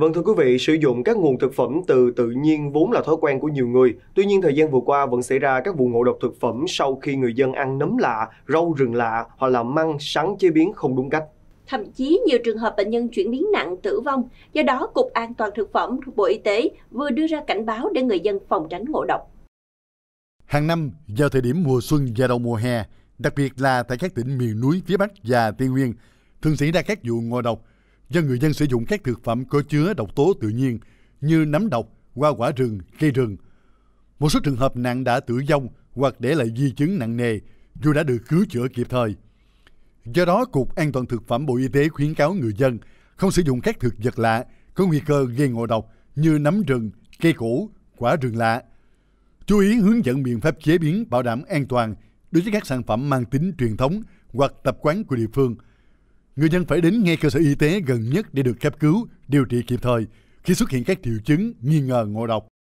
Vâng thưa quý vị, sử dụng các nguồn thực phẩm từ tự nhiên vốn là thói quen của nhiều người. Tuy nhiên thời gian vừa qua vẫn xảy ra các vụ ngộ độc thực phẩm sau khi người dân ăn nấm lạ, rau rừng lạ hoặc là măng sắn chế biến không đúng cách. Thậm chí nhiều trường hợp bệnh nhân chuyển biến nặng tử vong. Do đó, Cục An toàn thực phẩm thuộc Bộ Y tế vừa đưa ra cảnh báo để người dân phòng tránh ngộ độc. Hàng năm, vào thời điểm mùa xuân và đầu mùa hè, đặc biệt là tại các tỉnh miền núi phía Bắc và Tây Nguyên, thường xảy ra các vụ ngộ độc do người dân sử dụng các thực phẩm có chứa độc tố tự nhiên như nấm độc, hoa quả rừng, cây rừng. Một số trường hợp nặng đã tử vong hoặc để lại di chứng nặng nề dù đã được cứu chữa kịp thời. Do đó, Cục An toàn Thực phẩm Bộ Y tế khuyến cáo người dân không sử dụng các thực vật lạ có nguy cơ gây ngộ độc như nấm rừng, cây củ, quả rừng lạ. Chú ý hướng dẫn biện pháp chế biến bảo đảm an toàn đối với các sản phẩm mang tính truyền thống hoặc tập quán của địa phương – người dân phải đến ngay cơ sở y tế gần nhất để được cấp cứu, điều trị kịp thời khi xuất hiện các triệu chứng nghi ngờ ngộ độc.